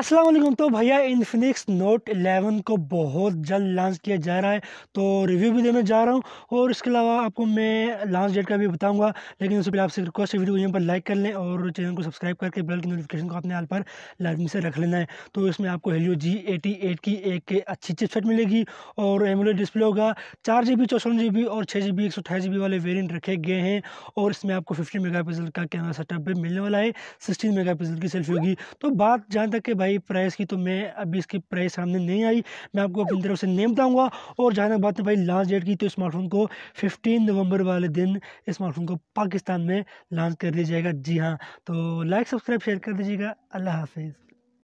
अस्सलाम वालेकुम तो भैया इन्फिनिक्स नोट 11 को बहुत जल्द लॉन्च किया जा रहा है तो रिव्यू भी देने जा रहा हूँ और इसके अलावा आपको मैं लॉन्च डेट का भी बताऊंगा लेकिन उससे पहले आपसे रिक्वेस्ट है वीडियो को यहाँ पर लाइक कर लें और चैनल को सब्सक्राइब करके बेल की नोटिफिकेशन को अपने हाल पर लाजमी से रख लेना है तो इसमें आपको हेलियो जी एटी एट की एक अच्छी चिपसेट मिलेगी और एमुलेट डिस्प्ले होगा चार जी बी चौसठ जी बी और छः जी बी एक सौ अठाईस जी बी वाले वेरियंट रखे गए हैं और इसमें आपको फिफ्टीन मेगा पिक्सल का कैमरा सेटअप भी मिलने वाला है सिक्सटीन मेगा पिक्सल की सेल्फी होगी तो बात जहाँ तक के भाई प्राइस की तो मैं अभी इसकी प्राइस सामने नहीं आई मैं आपको अपनी तरफ से नेम बताऊँगा और जहाँ तक बात है भाई लास्ट डेट की तो स्मार्टफोन को फिफ्टीन नवंबर वाले दिन स्मार्टफोन को पाकिस्तान में लॉन्च कर दिया जाएगा जी हाँ तो लाइक सब्सक्राइब शेयर कर दीजिएगा अल्लाह हाफिज़